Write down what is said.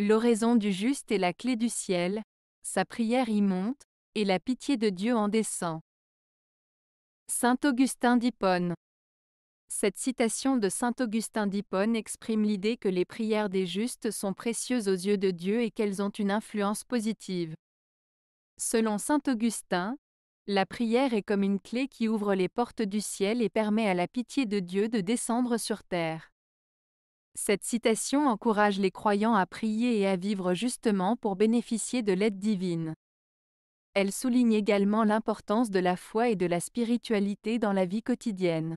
L'oraison du juste est la clé du ciel, sa prière y monte, et la pitié de Dieu en descend. Saint Augustin d'Hippone Cette citation de Saint Augustin d'Hippone exprime l'idée que les prières des justes sont précieuses aux yeux de Dieu et qu'elles ont une influence positive. Selon Saint Augustin, la prière est comme une clé qui ouvre les portes du ciel et permet à la pitié de Dieu de descendre sur terre. Cette citation encourage les croyants à prier et à vivre justement pour bénéficier de l'aide divine. Elle souligne également l'importance de la foi et de la spiritualité dans la vie quotidienne.